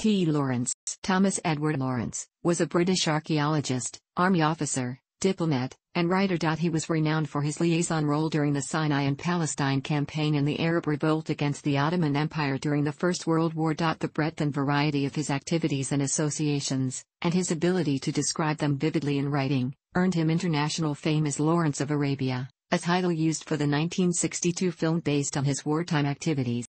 T. Lawrence, Thomas Edward Lawrence, was a British archaeologist, army officer, diplomat, and writer. He was renowned for his liaison role during the Sinai and Palestine campaign and the Arab revolt against the Ottoman Empire during the First World War. The breadth and variety of his activities and associations, and his ability to describe them vividly in writing, earned him international fame as Lawrence of Arabia, a title used for the 1962 film based on his wartime activities.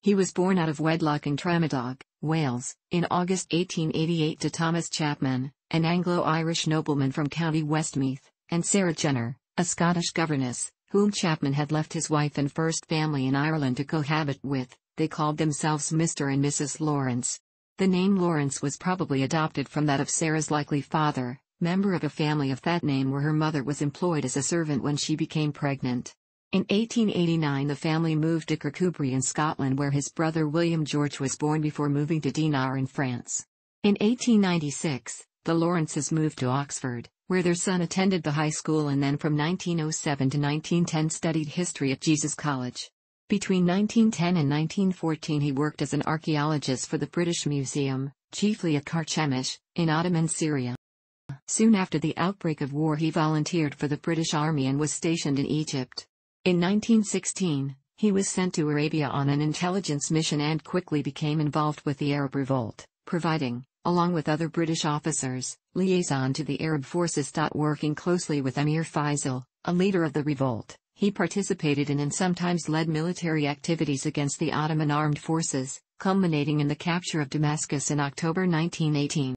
He was born out of wedlock in Tremadog, Wales, in August 1888 to Thomas Chapman, an Anglo-Irish nobleman from County Westmeath, and Sarah Jenner, a Scottish governess, whom Chapman had left his wife and first family in Ireland to cohabit with. They called themselves Mr. and Mrs. Lawrence. The name Lawrence was probably adopted from that of Sarah's likely father, member of a family of that name where her mother was employed as a servant when she became pregnant. In 1889 the family moved to Kirkcudbright in Scotland where his brother William George was born before moving to Dinard in France. In 1896, the Lawrences moved to Oxford, where their son attended the high school and then from 1907 to 1910 studied history at Jesus College. Between 1910 and 1914 he worked as an archaeologist for the British Museum, chiefly at Karchemish, in Ottoman Syria. Soon after the outbreak of war he volunteered for the British Army and was stationed in Egypt. In 1916, he was sent to Arabia on an intelligence mission and quickly became involved with the Arab Revolt, providing, along with other British officers, liaison to the Arab forces. Working closely with Emir Faisal, a leader of the revolt, he participated in and sometimes led military activities against the Ottoman armed forces, culminating in the capture of Damascus in October 1918.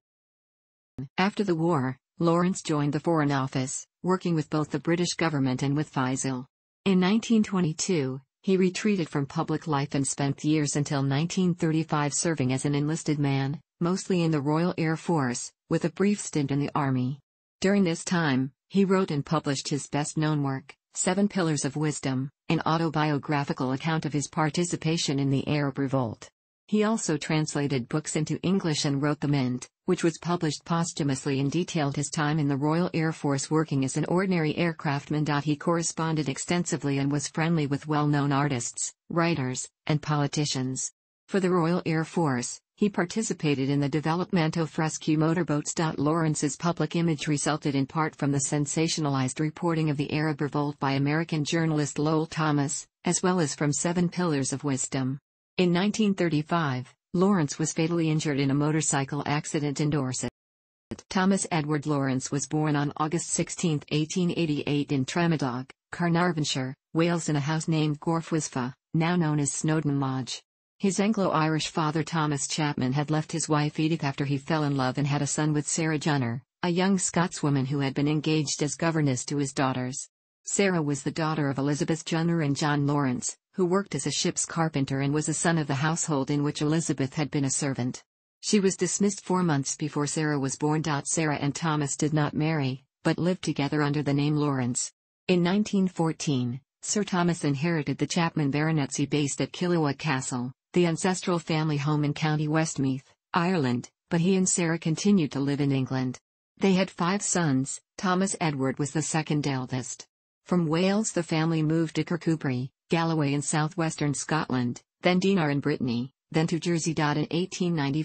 After the war, Lawrence joined the Foreign Office, working with both the British government and with Faisal. In 1922, he retreated from public life and spent years until 1935 serving as an enlisted man, mostly in the Royal Air Force, with a brief stint in the Army. During this time, he wrote and published his best-known work, Seven Pillars of Wisdom, an autobiographical account of his participation in the Arab Revolt. He also translated books into English and wrote The Mint, which was published posthumously and detailed his time in the Royal Air Force working as an ordinary aircraftman. He corresponded extensively and was friendly with well-known artists, writers, and politicians. For the Royal Air Force, he participated in the development of rescue motorboats. Lawrence's public image resulted in part from the sensationalized reporting of the Arab Revolt by American journalist Lowell Thomas, as well as from Seven Pillars of Wisdom. In 1935, Lawrence was fatally injured in a motorcycle accident in Dorset. Thomas Edward Lawrence was born on August 16, 1888 in Tremadog, Carnarvonshire, Wales in a house named Gorfwisfa, now known as Snowdon Lodge. His Anglo-Irish father Thomas Chapman had left his wife Edith after he fell in love and had a son with Sarah Junner, a young Scotswoman who had been engaged as governess to his daughters. Sarah was the daughter of Elizabeth Junner and John Lawrence, who worked as a ship's carpenter and was a son of the household in which Elizabeth had been a servant. She was dismissed four months before Sarah was born. Sarah and Thomas did not marry, but lived together under the name Lawrence. In 1914, Sir Thomas inherited the Chapman baronetcy based at Killua Castle, the ancestral family home in County Westmeath, Ireland, but he and Sarah continued to live in England. They had five sons, Thomas Edward was the second eldest. From Wales the family moved to Kirkcudbright, Galloway in southwestern Scotland, then Dinar in Brittany, then to Jersey. In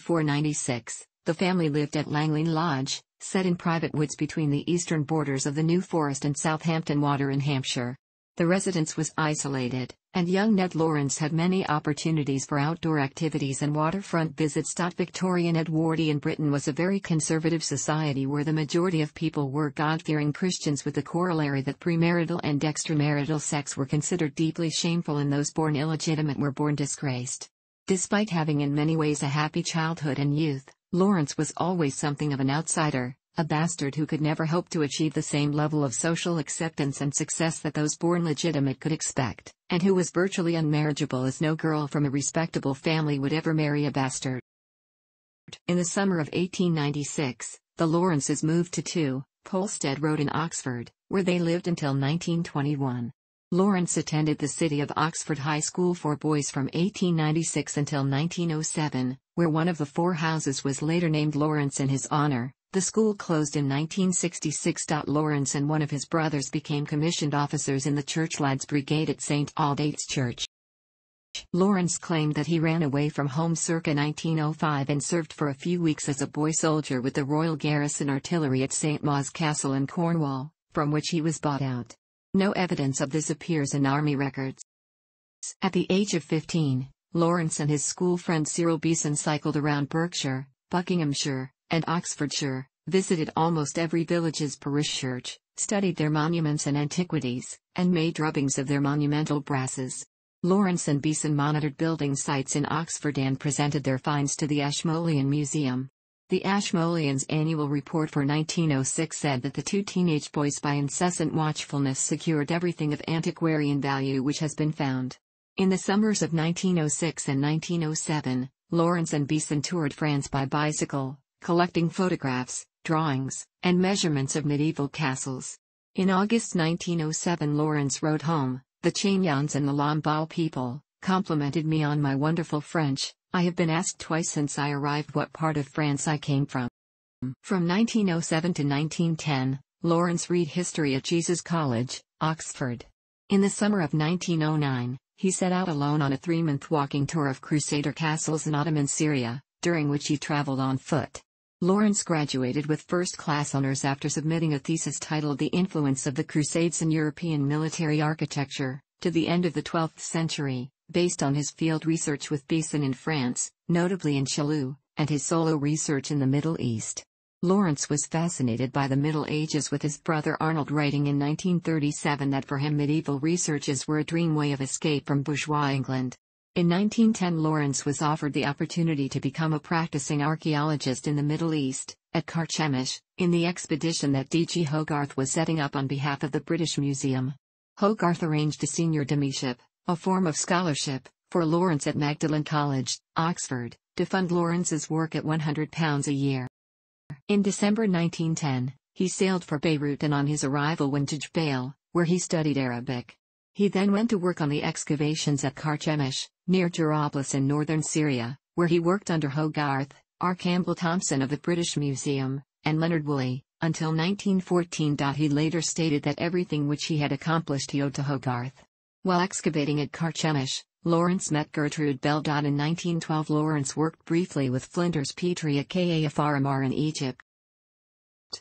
1894-96, the family lived at Langley Lodge, set in private woods between the eastern borders of the New Forest and Southampton Water in Hampshire. The residence was isolated, and young Ned Lawrence had many opportunities for outdoor activities and waterfront visits. Victorian Edwardian Britain was a very conservative society where the majority of people were God fearing Christians, with the corollary that premarital and extramarital sex were considered deeply shameful and those born illegitimate were born disgraced. Despite having in many ways a happy childhood and youth, Lawrence was always something of an outsider. A bastard who could never hope to achieve the same level of social acceptance and success that those born legitimate could expect, and who was virtually unmarriageable as no girl from a respectable family would ever marry a bastard. In the summer of 1896, the Lawrences moved to 2, Polstead Road in Oxford, where they lived until 1921. Lawrence attended the City of Oxford High School for boys from 1896 until 1907, where one of the four houses was later named Lawrence in his honor, the school closed in 1966. Lawrence and one of his brothers became commissioned officers in the Church Lads Brigade at St. Aldate's Church. Lawrence claimed that he ran away from home circa 1905 and served for a few weeks as a boy soldier with the Royal Garrison Artillery at St. Mawes Castle in Cornwall, from which he was bought out. No evidence of this appears in Army records. At the age of 15, Lawrence and his school friend Cyril Beeson cycled around Berkshire, Buckinghamshire, and Oxfordshire, visited almost every village's parish church, studied their monuments and antiquities, and made rubbings of their monumental brasses. Lawrence and Beeson monitored building sites in Oxford and presented their finds to the Ashmolean Museum. The Ashmolean's annual report for 1906 said that the two teenage boys by incessant watchfulness secured everything of antiquarian value which has been found. In the summers of 1906 and 1907, Lawrence and Beeson toured France by bicycle, collecting photographs, drawings, and measurements of medieval castles. In August 1907 Lawrence wrote home, The Chignons and the Lamballe people, complimented me on my wonderful French, I have been asked twice since I arrived what part of France I came from. From 1907 to 1910, Lawrence read history at Jesus College, Oxford. In the summer of 1909, he set out alone on a three-month walking tour of Crusader castles in Ottoman Syria, during which he traveled on foot. Lawrence graduated with first class honors after submitting a thesis titled The Influence of the Crusades in European Military Architecture, to the end of the 12th century, based on his field research with Beeson in France, notably in Chalou, and his solo research in the Middle East. Lawrence was fascinated by the Middle Ages with his brother Arnold writing in 1937 that for him medieval researches were a dream way of escape from bourgeois England. In 1910 Lawrence was offered the opportunity to become a practicing archaeologist in the Middle East, at Karchemish, in the expedition that D. G. Hogarth was setting up on behalf of the British Museum. Hogarth arranged a senior demyship, a form of scholarship, for Lawrence at Magdalen College, Oxford, to fund Lawrence's work at £100 a year. In December 1910, he sailed for Beirut and on his arrival went to Jbeil, where he studied Arabic. He then went to work on the excavations at Karchemish, near Jarablus in northern Syria, where he worked under Hogarth, R. Campbell Thompson of the British Museum, and Leonard Woolley, until 1914. He later stated that everything which he had accomplished he owed to Hogarth. While excavating at Karchemish, Lawrence met Gertrude Bell. In 1912 Lawrence worked briefly with Flinders Petrie at KAFRMR in Egypt.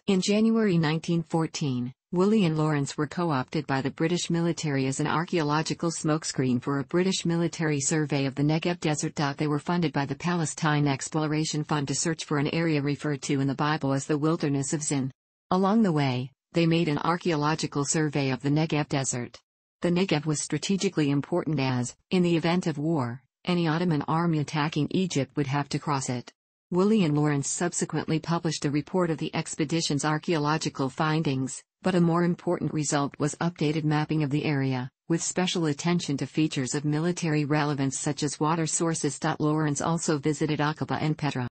In January 1914, Woolley and Lawrence were co-opted by the British military as an archaeological smokescreen for a British military survey of the Negev Desert. They were funded by the Palestine Exploration Fund to search for an area referred to in the Bible as the Wilderness of Zin. Along the way, they made an archaeological survey of the Negev Desert. The Negev was strategically important as, in the event of war, any Ottoman army attacking Egypt would have to cross it. Woolley and Lawrence subsequently published a report of the expedition's archaeological findings, but a more important result was updated mapping of the area, with special attention to features of military relevance such as water sources. Lawrence also visited Aqaba and Petra.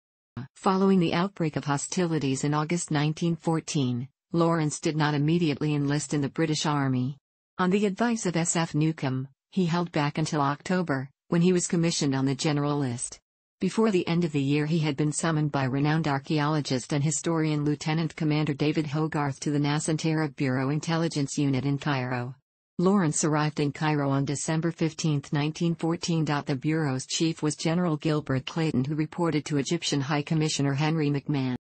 Following the outbreak of hostilities in August 1914, Lawrence did not immediately enlist in the British Army. On the advice of S.F. Newcomb, he held back until October, when he was commissioned on the general list. Before the end of the year he had been summoned by renowned archaeologist and historian Lieutenant Commander David Hogarth to the nascent Arab Bureau Intelligence Unit in Cairo. Lawrence arrived in Cairo on December 15, 1914. The Bureau's chief was General Gilbert Clayton who reported to Egyptian High Commissioner Henry McMahon.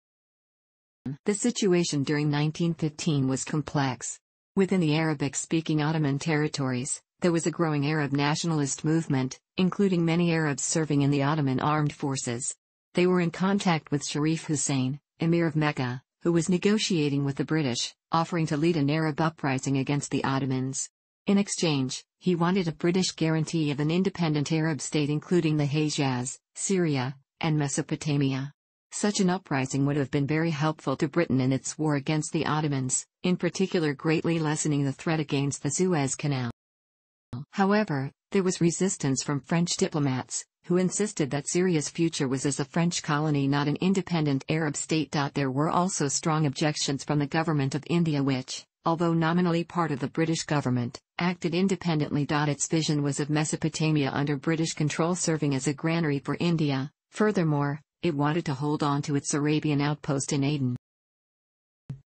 The situation during 1915 was complex. Within the Arabic-speaking Ottoman territories, there was a growing Arab nationalist movement, including many Arabs serving in the Ottoman armed forces. They were in contact with Sharif Hussein, Emir of Mecca, who was negotiating with the British, offering to lead an Arab uprising against the Ottomans. In exchange, he wanted a British guarantee of an independent Arab state including the Hejaz, Syria, and Mesopotamia. Such an uprising would have been very helpful to Britain in its war against the Ottomans, in particular greatly lessening the threat against the Suez Canal. However, there was resistance from French diplomats, who insisted that Syria's future was as a French colony not an independent Arab state. There were also strong objections from the government of India which, although nominally part of the British government, acted independently. Its vision was of Mesopotamia under British control serving as a granary for India, furthermore, it wanted to hold on to its Arabian outpost in Aden.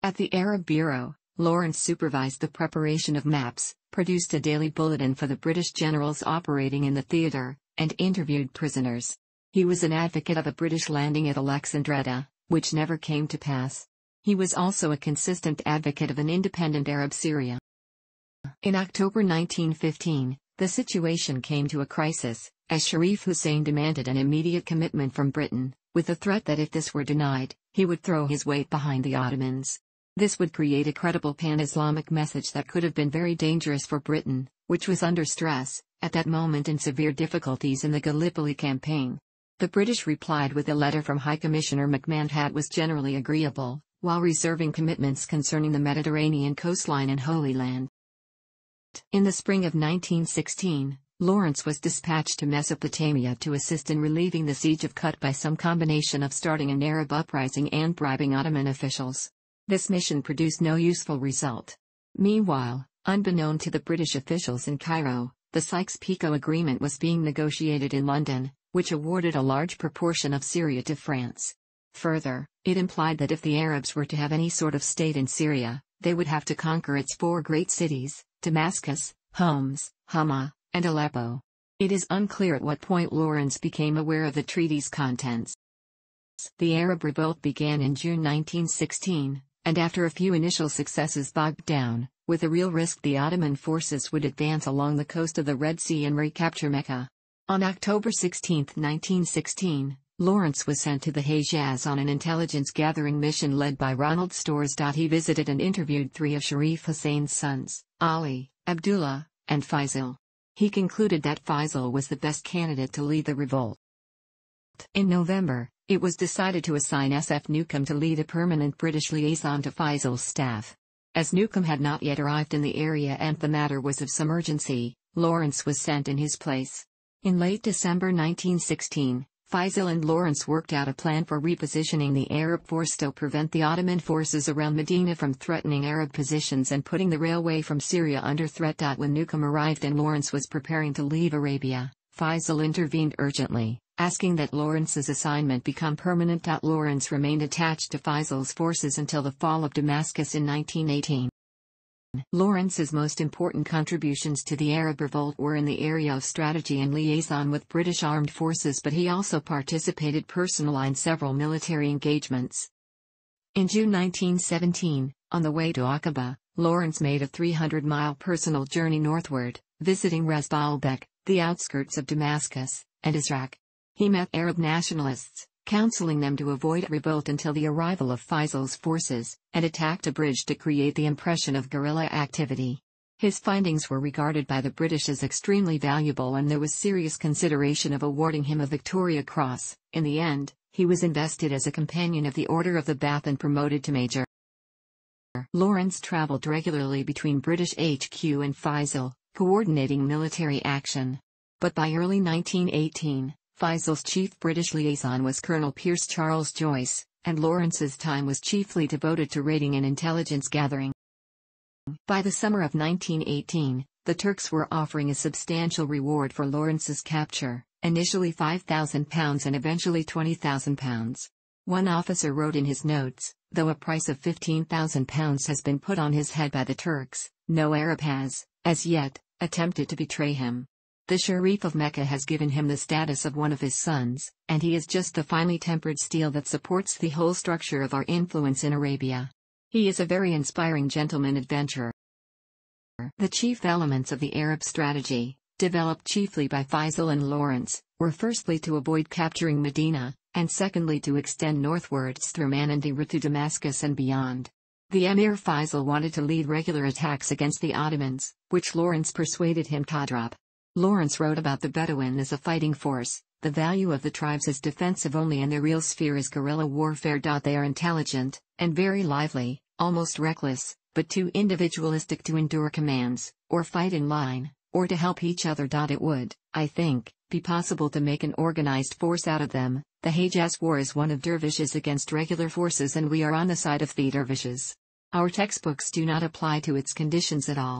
At the Arab Bureau, Lawrence supervised the preparation of maps, produced a daily bulletin for the British generals operating in the theatre, and interviewed prisoners. He was an advocate of a British landing at Alexandretta, which never came to pass. He was also a consistent advocate of an independent Arab Syria. In October 1915, the situation came to a crisis, as Sharif Hussein demanded an immediate commitment from Britain, with the threat that if this were denied, he would throw his weight behind the Ottomans. This would create a credible pan-Islamic message that could have been very dangerous for Britain, which was under stress, at that moment in severe difficulties in the Gallipoli campaign. The British replied with a letter from High Commissioner McMahon that was generally agreeable, while reserving commitments concerning the Mediterranean coastline and Holy Land. In the spring of 1916, Lawrence was dispatched to Mesopotamia to assist in relieving the siege of Kut by some combination of starting an Arab uprising and bribing Ottoman officials. This mission produced no useful result. Meanwhile, unbeknown to the British officials in Cairo, the Sykes-Picot Agreement was being negotiated in London, which awarded a large proportion of Syria to France. Further, it implied that if the Arabs were to have any sort of state in Syria, they would have to conquer its four great cities, Damascus, Homs, Hama, and Aleppo. It is unclear at what point Lawrence became aware of the treaty's contents. The Arab Revolt began in June 1916, and after a few initial successes bogged down, with a real risk the Ottoman forces would advance along the coast of the Red Sea and recapture Mecca. On October 16, 1916, Lawrence was sent to the Hejaz on an intelligence gathering mission led by Ronald Stores. He visited and interviewed three of Sharif Hussein's sons, Ali, Abdullah, and Faisal. He concluded that Faisal was the best candidate to lead the revolt. In November, it was decided to assign SF Newcomb to lead a permanent British liaison to Faisal's staff. As Newcomb had not yet arrived in the area and the matter was of some urgency, Lawrence was sent in his place. In late December 1916, Faisal and Lawrence worked out a plan for repositioning the Arab force to prevent the Ottoman forces around Medina from threatening Arab positions and putting the railway from Syria under threat. When Newcomb arrived and Lawrence was preparing to leave Arabia, Faisal intervened urgently asking that Lawrence's assignment become permanent. Lawrence remained attached to Faisal's forces until the fall of Damascus in 1918. Lawrence's most important contributions to the Arab Revolt were in the area of strategy and liaison with British armed forces but he also participated personally in several military engagements. In June 1917, on the way to Aqaba, Lawrence made a 300-mile personal journey northward, visiting Ras Baalbek, the outskirts of Damascus, and Israk. He met Arab nationalists, counseling them to avoid revolt until the arrival of Faisal's forces, and attacked a bridge to create the impression of guerrilla activity. His findings were regarded by the British as extremely valuable and there was serious consideration of awarding him a Victoria Cross. In the end, he was invested as a companion of the Order of the Bath and promoted to Major. Lawrence traveled regularly between British HQ and Faisal, coordinating military action. But by early 1918, Faisal's chief British liaison was Colonel Pierce Charles Joyce, and Lawrence's time was chiefly devoted to raiding and intelligence gathering. By the summer of 1918, the Turks were offering a substantial reward for Lawrence's capture, initially £5,000 and eventually £20,000. One officer wrote in his notes, though a price of £15,000 has been put on his head by the Turks, no Arab has, as yet, attempted to betray him. The Sharif of Mecca has given him the status of one of his sons, and he is just the finely tempered steel that supports the whole structure of our influence in Arabia. He is a very inspiring gentleman adventurer. The chief elements of the Arab strategy, developed chiefly by Faisal and Lawrence, were firstly to avoid capturing Medina, and secondly to extend northwards through Manandira to Damascus and beyond. The Emir Faisal wanted to lead regular attacks against the Ottomans, which Lawrence persuaded him to drop. Lawrence wrote about the Bedouin as a fighting force, the value of the tribes is defensive only and their real sphere is guerrilla warfare. They are intelligent, and very lively, almost reckless, but too individualistic to endure commands, or fight in line, or to help each other. It would, I think, be possible to make an organized force out of them. The Hejaz War is one of dervishes against regular forces, and we are on the side of the dervishes. Our textbooks do not apply to its conditions at all.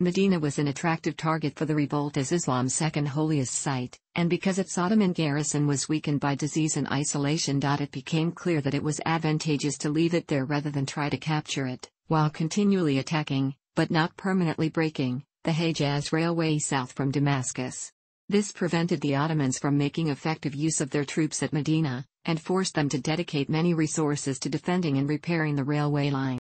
Medina was an attractive target for the revolt as Islam's second holiest site, and because its Ottoman garrison was weakened by disease and isolation. It became clear that it was advantageous to leave it there rather than try to capture it, while continually attacking, but not permanently breaking, the Hejaz Railway south from Damascus. This prevented the Ottomans from making effective use of their troops at Medina, and forced them to dedicate many resources to defending and repairing the railway line.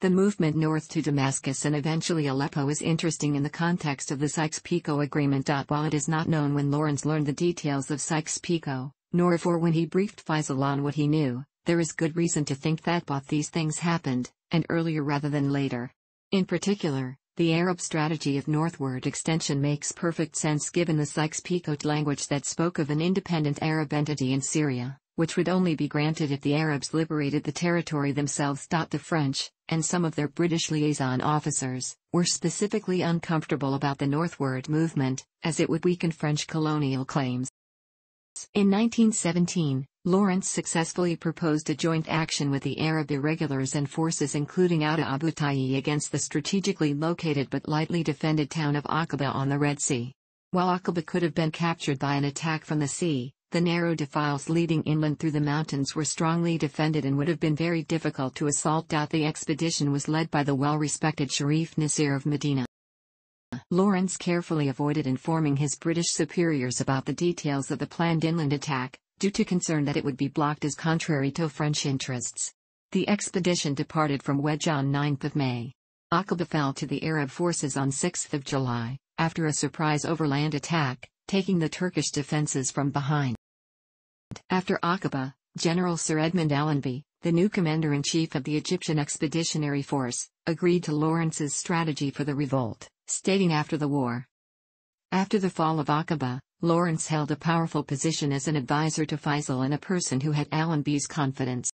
The movement north to Damascus and eventually Aleppo is interesting in the context of the Sykes-Picot agreement. While it is not known when Lawrence learned the details of Sykes-Picot, nor for when he briefed Faisal on what he knew, there is good reason to think that both these things happened, and earlier rather than later. In particular, the Arab strategy of northward extension makes perfect sense given the Sykes-Picot language that spoke of an independent Arab entity in Syria which would only be granted if the Arabs liberated the territory themselves. The French, and some of their British liaison officers, were specifically uncomfortable about the northward movement, as it would weaken French colonial claims. In 1917, Lawrence successfully proposed a joint action with the Arab irregulars and forces including Atta Abu Tayyi against the strategically located but lightly defended town of Aqaba on the Red Sea. While Aqaba could have been captured by an attack from the sea, the narrow defiles leading inland through the mountains were strongly defended and would have been very difficult to assault. The expedition was led by the well respected Sharif Nasir of Medina. Lawrence carefully avoided informing his British superiors about the details of the planned inland attack, due to concern that it would be blocked as contrary to French interests. The expedition departed from Wedge on 9 May. Aqaba fell to the Arab forces on 6 July, after a surprise overland attack, taking the Turkish defences from behind. After Aqaba, General Sir Edmund Allenby, the new commander-in-chief of the Egyptian Expeditionary Force, agreed to Lawrence's strategy for the revolt, stating after the war. After the fall of Aqaba, Lawrence held a powerful position as an advisor to Faisal and a person who had Allenby's confidence.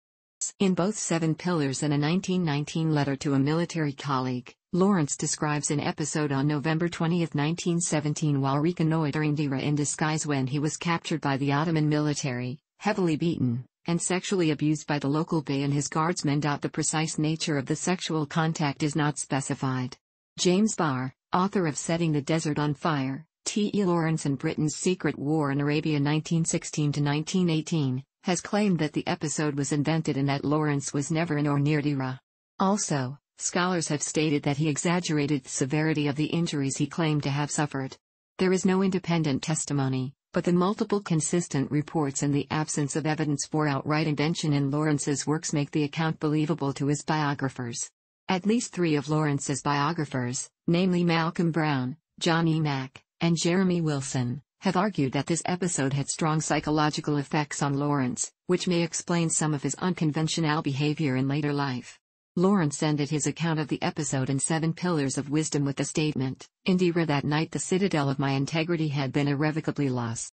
In both Seven Pillars and a 1919 letter to a military colleague, Lawrence describes an episode on November 20, 1917 while reconnoitering Dira in disguise when he was captured by the Ottoman military, heavily beaten, and sexually abused by the local Bey and his guardsmen. The precise nature of the sexual contact is not specified. James Barr, author of Setting the Desert on Fire, T. E. Lawrence and Britain's Secret War in Arabia 1916 1918, has claimed that the episode was invented and that Lawrence was never in or near Dira. Also, scholars have stated that he exaggerated the severity of the injuries he claimed to have suffered. There is no independent testimony, but the multiple consistent reports and the absence of evidence for outright invention in Lawrence's works make the account believable to his biographers. At least three of Lawrence's biographers, namely Malcolm Brown, John E. Mack, and Jeremy Wilson, have argued that this episode had strong psychological effects on Lawrence, which may explain some of his unconventional behavior in later life. Lawrence ended his account of the episode in Seven Pillars of Wisdom with the statement, Indira that night the citadel of my integrity had been irrevocably lost.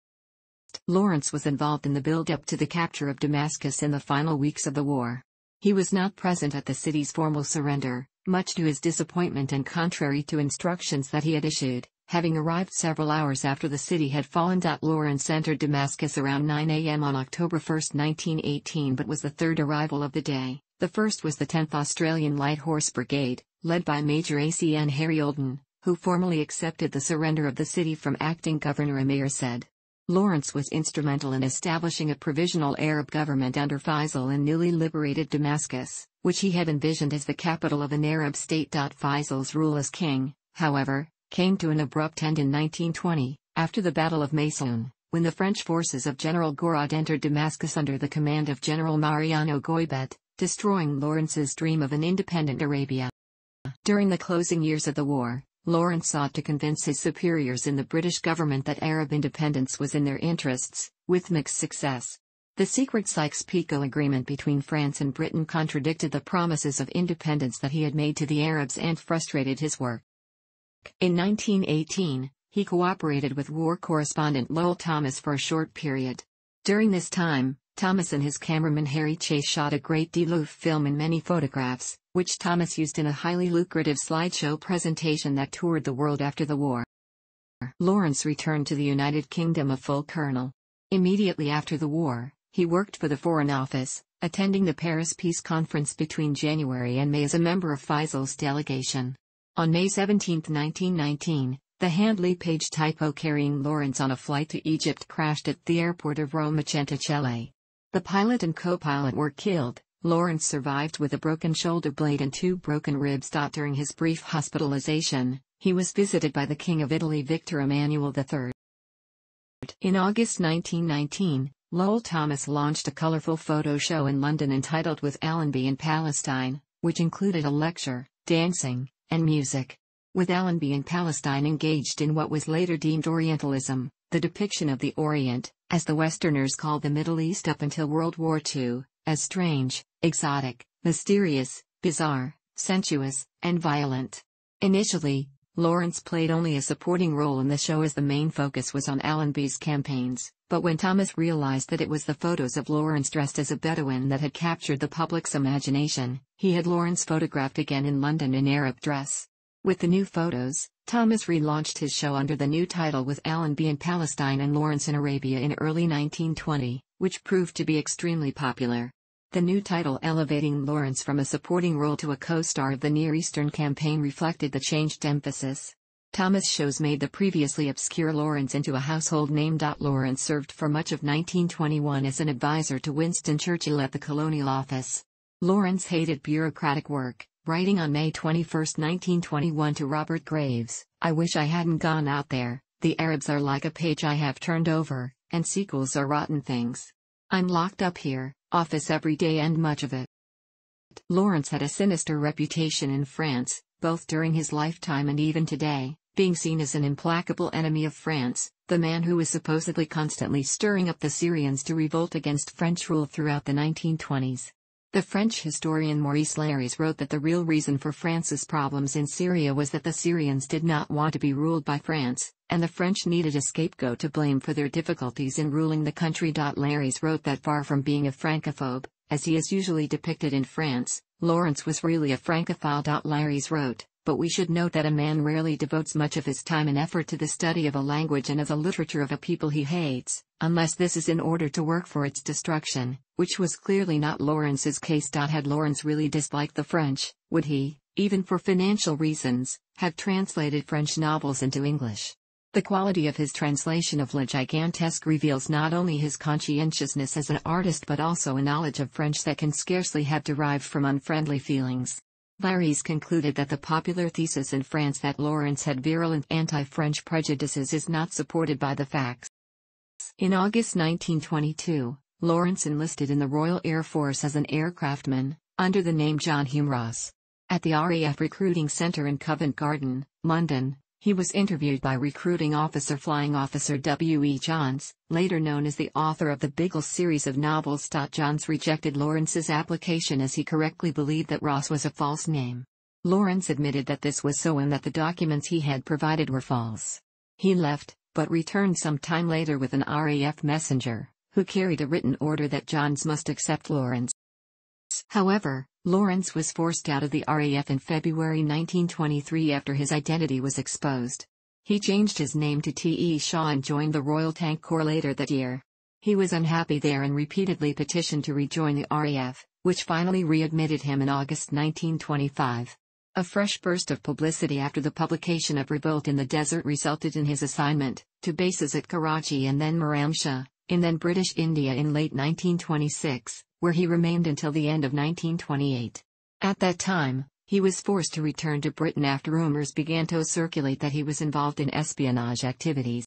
Lawrence was involved in the build-up to the capture of Damascus in the final weeks of the war. He was not present at the city's formal surrender, much to his disappointment and contrary to instructions that he had issued, having arrived several hours after the city had fallen. Lawrence entered Damascus around 9 a.m. on October 1, 1918, but was the third arrival of the day. The first was the 10th Australian Light Horse Brigade, led by Major ACN Harry Olden, who formally accepted the surrender of the city from acting governor Amir said. Lawrence was instrumental in establishing a provisional Arab government under Faisal in newly liberated Damascus, which he had envisioned as the capital of an Arab state. Faisal's rule as king, however, came to an abrupt end in 1920, after the Battle of Maysoon, when the French forces of General Gouraud entered Damascus under the command of General Mariano Goybet, destroying Lawrence's dream of an independent Arabia. During the closing years of the war, Lawrence sought to convince his superiors in the British government that Arab independence was in their interests, with mixed success. The secret Sykes-Picot agreement between France and Britain contradicted the promises of independence that he had made to the Arabs and frustrated his work. In 1918, he cooperated with war correspondent Lowell Thomas for a short period. During this time, Thomas and his cameraman Harry Chase shot a great deal of film and many photographs, which Thomas used in a highly lucrative slideshow presentation that toured the world after the war. Lawrence returned to the United Kingdom a full colonel. Immediately after the war, he worked for the Foreign Office, attending the Paris Peace Conference between January and May as a member of Faisal's delegation. On May 17, 1919, the Handley Page typo carrying Lawrence on a flight to Egypt crashed at the airport of Roma Centocelle. The pilot and co-pilot were killed, Lawrence survived with a broken shoulder blade and two broken ribs. During his brief hospitalization, he was visited by the King of Italy Victor Emmanuel III. In August 1919, Lowell Thomas launched a colorful photo show in London entitled With Allenby in Palestine, which included a lecture, dancing, and music. With Allenby and Palestine engaged in what was later deemed Orientalism, the depiction of the Orient, as the Westerners called the Middle East up until World War II, as strange, exotic, mysterious, bizarre, sensuous, and violent. Initially, Lawrence played only a supporting role in the show as the main focus was on Allenby's campaigns. But when Thomas realized that it was the photos of Lawrence dressed as a Bedouin that had captured the public's imagination, he had Lawrence photographed again in London in Arab dress. With the new photos, Thomas relaunched his show under the new title with Allenby in Palestine and Lawrence in Arabia in early 1920, which proved to be extremely popular. The new title elevating Lawrence from a supporting role to a co-star of the Near Eastern campaign reflected the changed emphasis. Thomas shows made the previously obscure Lawrence into a household name. Lawrence served for much of 1921 as an advisor to Winston Churchill at the Colonial Office. Lawrence hated bureaucratic work, writing on May 21, 1921 to Robert Graves, I wish I hadn't gone out there, the Arabs are like a page I have turned over, and sequels are rotten things. I'm locked up here, office every day and much of it. Lawrence had a sinister reputation in France, both during his lifetime and even today being seen as an implacable enemy of France, the man who was supposedly constantly stirring up the Syrians to revolt against French rule throughout the 1920s. The French historian Maurice Larries wrote that the real reason for France's problems in Syria was that the Syrians did not want to be ruled by France, and the French needed a scapegoat to blame for their difficulties in ruling the country. Larries wrote that far from being a Francophobe, as he is usually depicted in France, Lawrence was really a Francophile. Larries wrote, but we should note that a man rarely devotes much of his time and effort to the study of a language and of the literature of a people he hates, unless this is in order to work for its destruction, which was clearly not Lawrence's case. Had Lawrence really disliked the French, would he, even for financial reasons, have translated French novels into English? The quality of his translation of Le Gigantesque reveals not only his conscientiousness as an artist but also a knowledge of French that can scarcely have derived from unfriendly feelings. Laries concluded that the popular thesis in France that Lawrence had virulent anti-French prejudices is not supported by the facts. In August 1922, Lawrence enlisted in the Royal Air Force as an aircraftman, under the name John Hume Ross. At the RAF Recruiting Centre in Covent Garden, London, he was interviewed by recruiting officer Flying Officer W. E. Johns, later known as the author of the Biggles series of novels. Johns rejected Lawrence's application as he correctly believed that Ross was a false name. Lawrence admitted that this was so and that the documents he had provided were false. He left, but returned some time later with an RAF messenger, who carried a written order that Johns must accept Lawrence. However, Lawrence was forced out of the RAF in February 1923 after his identity was exposed. He changed his name to T.E. Shaw and joined the Royal Tank Corps later that year. He was unhappy there and repeatedly petitioned to rejoin the RAF, which finally readmitted him in August 1925. A fresh burst of publicity after the publication of Revolt in the Desert resulted in his assignment to bases at Karachi and then Maramsha in then British India in late 1926, where he remained until the end of 1928. At that time, he was forced to return to Britain after rumors began to circulate that he was involved in espionage activities.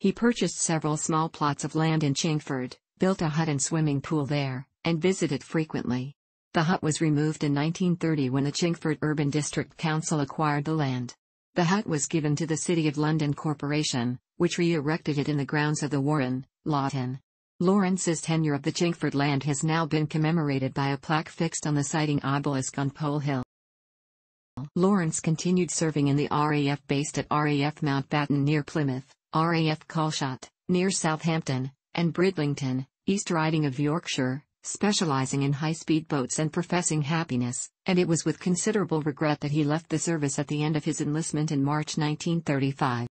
He purchased several small plots of land in Chingford, built a hut and swimming pool there, and visited frequently. The hut was removed in 1930 when the Chingford Urban District Council acquired the land. The hut was given to the City of London Corporation, which re-erected it in the grounds of the Warren, Lawton. Lawrence's tenure of the Chingford land has now been commemorated by a plaque fixed on the siding obelisk on Pole Hill. Lawrence continued serving in the RAF based at RAF Mountbatten near Plymouth, RAF Calshot, near Southampton, and Bridlington, East Riding of Yorkshire, specializing in high-speed boats and professing happiness, and it was with considerable regret that he left the service at the end of his enlistment in March 1935.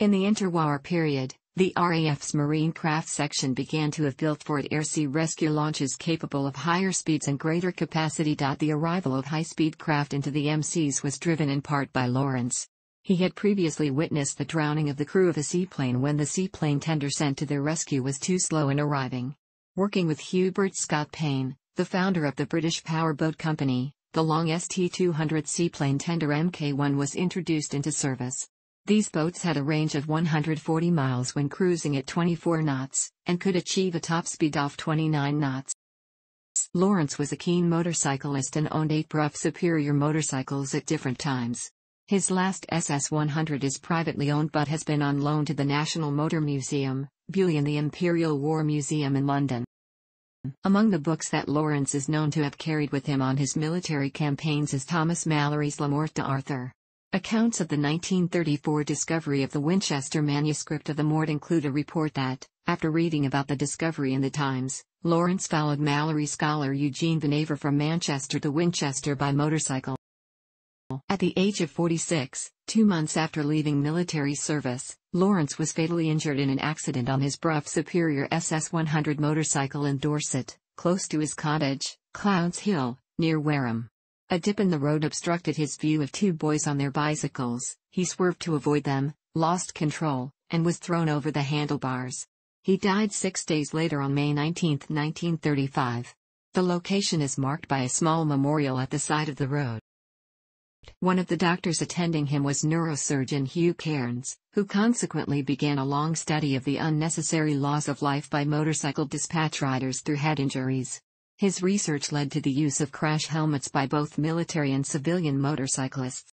In the interwar period, the RAF's Marine Craft Section began to have built Ford Air-Sea rescue launches capable of higher speeds and greater capacity. The arrival of high-speed craft into the MCs was driven in part by Lawrence. He had previously witnessed the drowning of the crew of a seaplane when the seaplane tender sent to their rescue was too slow in arriving. Working with Hubert Scott Payne, the founder of the British Powerboat Company, the long ST-200 seaplane tender Mk-1 was introduced into service. These boats had a range of 140 miles when cruising at 24 knots, and could achieve a top speed of 29 knots. Lawrence was a keen motorcyclist and owned eight Bruff Superior motorcycles at different times. His last SS-100 is privately owned but has been on loan to the National Motor Museum, Bullion, and the Imperial War Museum in London. Among the books that Lawrence is known to have carried with him on his military campaigns is Thomas Mallory's La Morte d'Arthur. Accounts of the 1934 discovery of the Winchester manuscript of the Mort include a report that, after reading about the discovery in the Times, Lawrence followed Mallory scholar Eugene Vinaver from Manchester to Winchester by motorcycle. At the age of 46, two months after leaving military service, Lawrence was fatally injured in an accident on his Bruff Superior SS-100 motorcycle in Dorset, close to his cottage, Clouds Hill, near Wareham. A dip in the road obstructed his view of two boys on their bicycles, he swerved to avoid them, lost control, and was thrown over the handlebars. He died six days later on May 19, 1935. The location is marked by a small memorial at the side of the road. One of the doctors attending him was neurosurgeon Hugh Cairns, who consequently began a long study of the unnecessary loss of life by motorcycle dispatch riders through head injuries. His research led to the use of crash helmets by both military and civilian motorcyclists.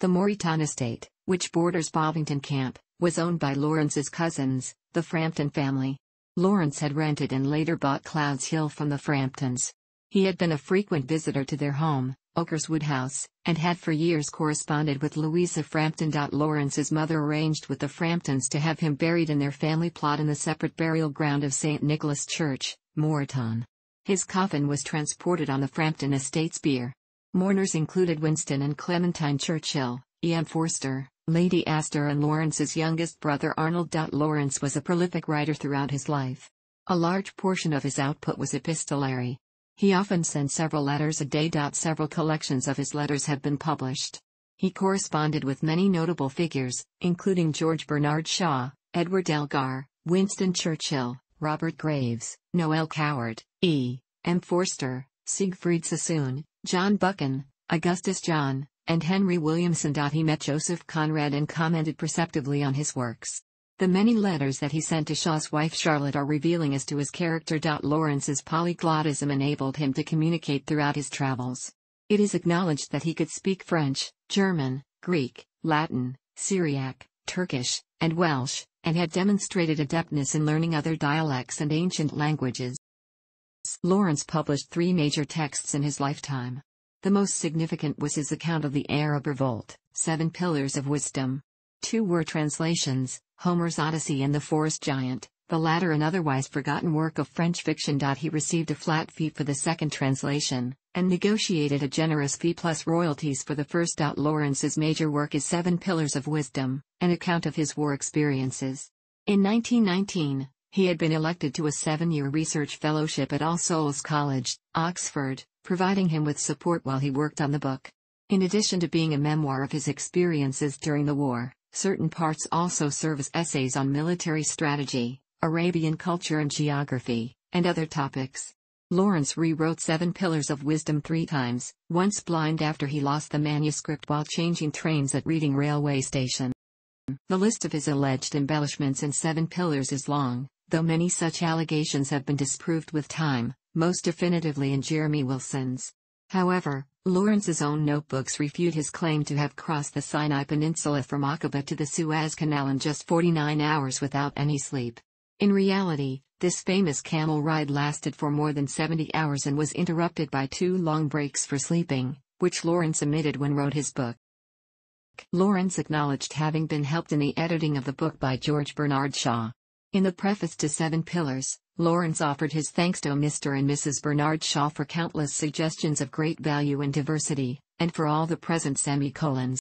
The Moreton estate, which borders Bovington Camp, was owned by Lawrence's cousins, the Frampton family. Lawrence had rented and later bought Clouds Hill from the Framptons. He had been a frequent visitor to their home, Oakers Woodhouse, and had for years corresponded with Louisa Frampton. Lawrence's mother arranged with the Framptons to have him buried in their family plot in the separate burial ground of St. Nicholas Church, Moreton. His coffin was transported on the Frampton Estates bier. Mourners included Winston and Clementine Churchill, E.M. Forster, Lady Astor and Lawrence's youngest brother Arnold. Lawrence was a prolific writer throughout his life. A large portion of his output was epistolary, he often sent several letters a day. Several collections of his letters have been published. He corresponded with many notable figures, including George Bernard Shaw, Edward Elgar, Winston Churchill, Robert Graves, Noel Coward, E. M. Forster, Siegfried Sassoon, John Buchan, Augustus John, and Henry Williamson. He met Joseph Conrad and commented perceptively on his works. The many letters that he sent to Shaw's wife Charlotte are revealing as to his character. Lawrence's polyglottism enabled him to communicate throughout his travels. It is acknowledged that he could speak French, German, Greek, Latin, Syriac, Turkish, and Welsh, and had demonstrated adeptness in learning other dialects and ancient languages. Lawrence published three major texts in his lifetime. The most significant was his account of the Arab Revolt, Seven Pillars of Wisdom, Two were translations Homer's Odyssey and The Forest Giant, the latter an otherwise forgotten work of French fiction. He received a flat fee for the second translation, and negotiated a generous fee plus royalties for the first. Lawrence's major work is Seven Pillars of Wisdom, an account of his war experiences. In 1919, he had been elected to a seven year research fellowship at All Souls College, Oxford, providing him with support while he worked on the book. In addition to being a memoir of his experiences during the war, Certain parts also serve as essays on military strategy, Arabian culture and geography, and other topics. Lawrence rewrote Seven Pillars of Wisdom three times, once blind after he lost the manuscript while changing trains at Reading Railway Station. The list of his alleged embellishments in Seven Pillars is long, though many such allegations have been disproved with time, most definitively in Jeremy Wilson's. However, Lawrence's own notebooks refute his claim to have crossed the Sinai Peninsula from Aqaba to the Suez Canal in just 49 hours without any sleep. In reality, this famous camel ride lasted for more than 70 hours and was interrupted by two long breaks for sleeping, which Lawrence omitted when wrote his book. Lawrence acknowledged having been helped in the editing of the book by George Bernard Shaw. In the preface to Seven Pillars, Lawrence offered his thanks to Mr. and Mrs. Bernard Shaw for countless suggestions of great value and diversity, and for all the present semicolons.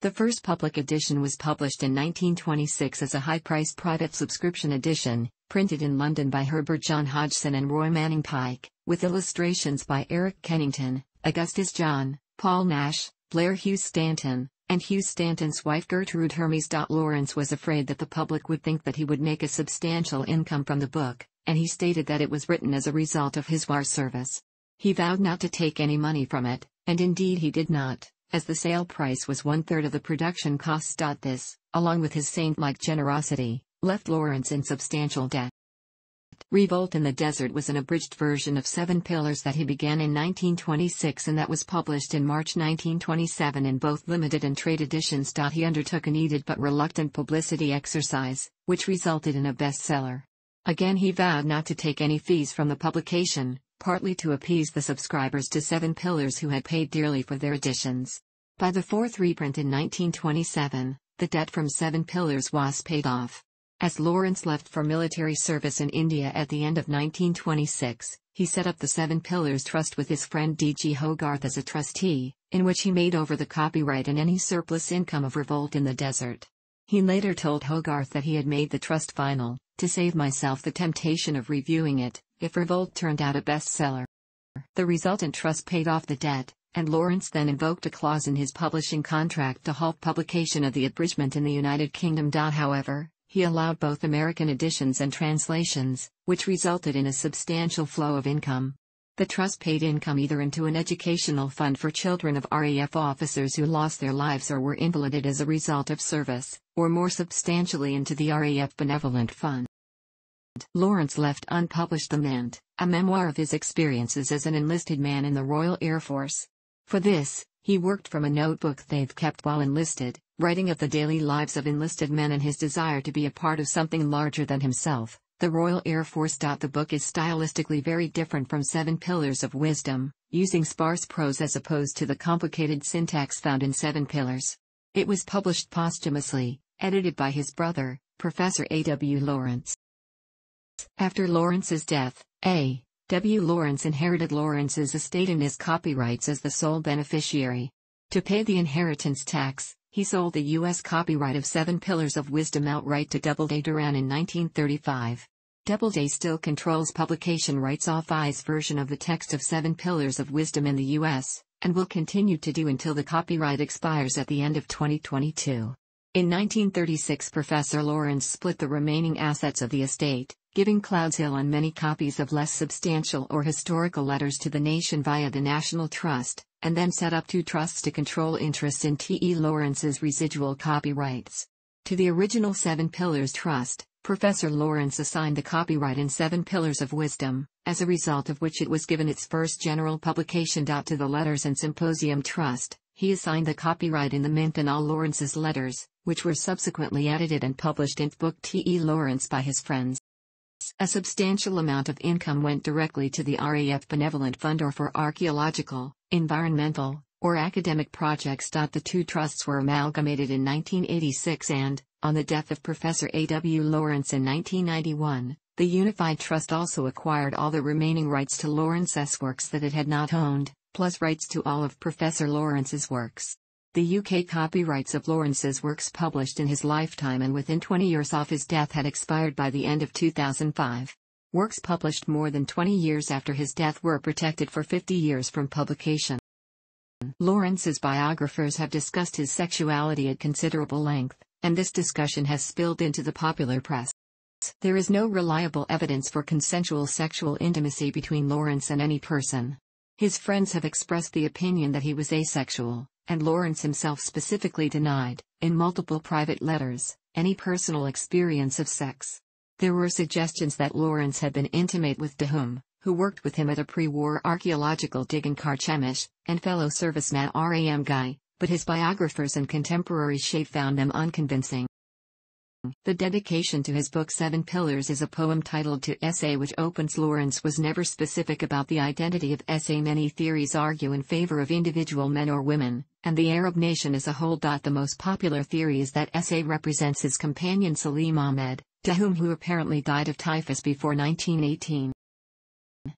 The first public edition was published in 1926 as a high-priced private subscription edition, printed in London by Herbert John Hodgson and Roy Manning Pike, with illustrations by Eric Kennington, Augustus John, Paul Nash, Blair Hughes Stanton, and Hugh Stanton's wife Gertrude Hermes. Lawrence was afraid that the public would think that he would make a substantial income from the book, and he stated that it was written as a result of his war service. He vowed not to take any money from it, and indeed he did not, as the sale price was one third of the production costs. This, along with his saint like generosity, left Lawrence in substantial debt. Revolt in the Desert was an abridged version of Seven Pillars that he began in 1926 and that was published in March 1927 in both limited and trade editions. He undertook a needed but reluctant publicity exercise, which resulted in a bestseller. Again, he vowed not to take any fees from the publication, partly to appease the subscribers to Seven Pillars who had paid dearly for their editions. By the fourth reprint in 1927, the debt from Seven Pillars was paid off. As Lawrence left for military service in India at the end of 1926, he set up the Seven Pillars Trust with his friend D.G. Hogarth as a trustee, in which he made over the copyright and any surplus income of revolt in the desert. He later told Hogarth that he had made the trust final, to save myself the temptation of reviewing it, if Revolt turned out a bestseller. The resultant trust paid off the debt, and Lawrence then invoked a clause in his publishing contract to halt publication of the abridgment in the United Kingdom. However, he allowed both American editions and translations, which resulted in a substantial flow of income. The trust paid income either into an educational fund for children of RAF officers who lost their lives or were invalided as a result of service, or more substantially into the RAF Benevolent Fund. Lawrence left unpublished The Mint, a memoir of his experiences as an enlisted man in the Royal Air Force. For this, he worked from a notebook they've kept while enlisted, Writing of the daily lives of enlisted men and his desire to be a part of something larger than himself, the Royal Air Force. The book is stylistically very different from Seven Pillars of Wisdom, using sparse prose as opposed to the complicated syntax found in Seven Pillars. It was published posthumously, edited by his brother, Professor A. W. Lawrence. After Lawrence's death, A. W. Lawrence inherited Lawrence's estate and his copyrights as the sole beneficiary. To pay the inheritance tax, he sold the U.S. copyright of Seven Pillars of Wisdom outright to Doubleday Duran in 1935. Doubleday still controls publication rights off I's version of the text of Seven Pillars of Wisdom in the U.S., and will continue to do until the copyright expires at the end of 2022. In 1936 Professor Lawrence split the remaining assets of the estate, giving Cloudshill and many copies of less substantial or historical letters to the nation via the National Trust, and then set up two trusts to control interests in T.E. Lawrence's residual copyrights. To the original Seven Pillars Trust, Professor Lawrence assigned the copyright in Seven Pillars of Wisdom, as a result of which it was given its first general publication. To the Letters and Symposium Trust, he assigned the copyright in the mint and all Lawrence's letters, which were subsequently edited and published in book T.E. Lawrence by his friends. A substantial amount of income went directly to the RAF Benevolent Fund or for archaeological, environmental, or academic projects. The two trusts were amalgamated in 1986 and, on the death of Professor A.W. Lawrence in 1991, the Unified Trust also acquired all the remaining rights to Lawrence's works that it had not owned, plus rights to all of Professor Lawrence's works. The UK copyrights of Lawrence's works published in his lifetime and within 20 years of his death had expired by the end of 2005. Works published more than 20 years after his death were protected for 50 years from publication. Lawrence's biographers have discussed his sexuality at considerable length, and this discussion has spilled into the popular press. There is no reliable evidence for consensual sexual intimacy between Lawrence and any person. His friends have expressed the opinion that he was asexual and Lawrence himself specifically denied, in multiple private letters, any personal experience of sex. There were suggestions that Lawrence had been intimate with Dahum, who worked with him at a pre-war archaeological dig in Karchemish, and fellow serviceman Ram Guy, but his biographers and contemporary Shea found them unconvincing. The dedication to his book Seven Pillars is a poem titled to Essay which opens Lawrence was never specific about the identity of Essay many theories argue in favor of individual men or women, and the Arab nation as a whole. The most popular theory is that Essay represents his companion Salim Ahmed, to whom who apparently died of typhus before 1918.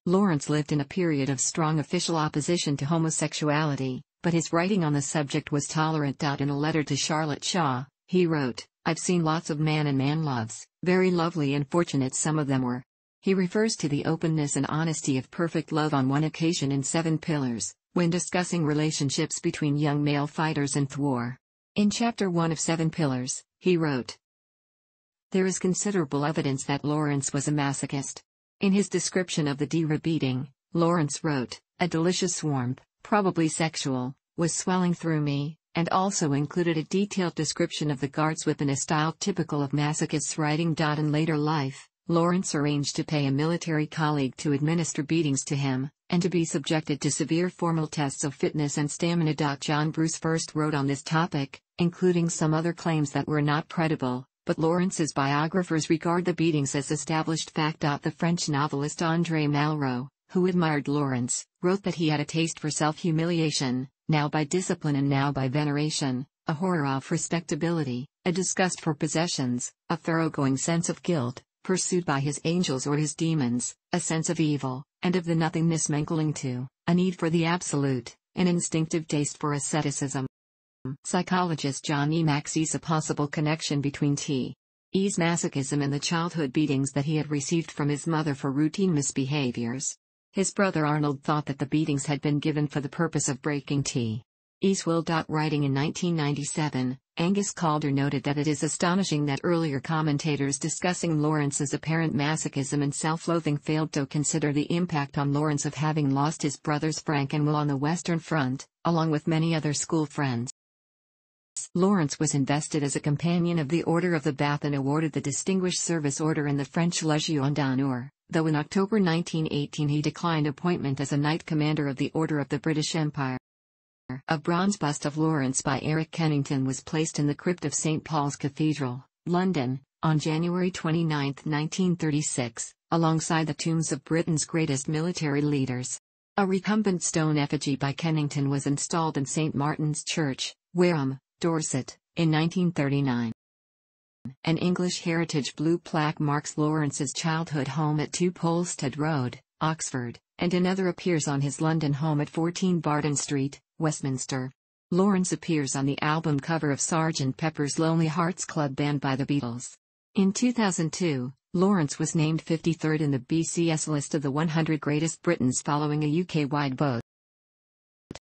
Lawrence lived in a period of strong official opposition to homosexuality, but his writing on the subject was tolerant. In a letter to Charlotte Shaw, he wrote, I've seen lots of man and man loves, very lovely and fortunate some of them were. He refers to the openness and honesty of perfect love on one occasion in Seven Pillars, when discussing relationships between young male fighters and Thwar. In Chapter 1 of Seven Pillars, he wrote, There is considerable evidence that Lawrence was a masochist. In his description of the Dira beating, Lawrence wrote, A delicious warmth, probably sexual, was swelling through me, and also included a detailed description of the guard's whip in a style typical of masochists writing. In later life, Lawrence arranged to pay a military colleague to administer beatings to him, and to be subjected to severe formal tests of fitness and stamina. John Bruce first wrote on this topic, including some other claims that were not credible, but Lawrence's biographers regard the beatings as established fact. The French novelist André Malraux, who admired Lawrence, wrote that he had a taste for self humiliation, now by discipline and now by veneration, a horror of respectability, a disgust for possessions, a thoroughgoing sense of guilt, pursued by his angels or his demons, a sense of evil, and of the nothingness mingling to, a need for the absolute, an instinctive taste for asceticism. Psychologist John E. Max sees a possible connection between T. E's masochism and the childhood beatings that he had received from his mother for routine misbehaviors, his brother Arnold thought that the beatings had been given for the purpose of breaking tea. Eastwell. Writing in 1997, Angus Calder noted that it is astonishing that earlier commentators discussing Lawrence's apparent masochism and self-loathing failed to consider the impact on Lawrence of having lost his brothers Frank and Will on the Western Front, along with many other school friends. Lawrence was invested as a companion of the Order of the Bath and awarded the Distinguished Service Order in the French Legion d'honneur, though in October 1918 he declined appointment as a Knight Commander of the Order of the British Empire. A bronze bust of Lawrence by Eric Kennington was placed in the crypt of St. Paul's Cathedral, London, on January 29, 1936, alongside the tombs of Britain's greatest military leaders. A recumbent stone effigy by Kennington was installed in St. Martin's Church, Wareham, Dorset, in 1939. An English Heritage Blue plaque marks Lawrence's childhood home at 2 Polstead Road, Oxford, and another appears on his London home at 14 Barton Street, Westminster. Lawrence appears on the album cover of Sgt. Pepper's Lonely Hearts Club Band by the Beatles. In 2002, Lawrence was named 53rd in the BCS list of the 100 Greatest Britons following a UK-wide vote.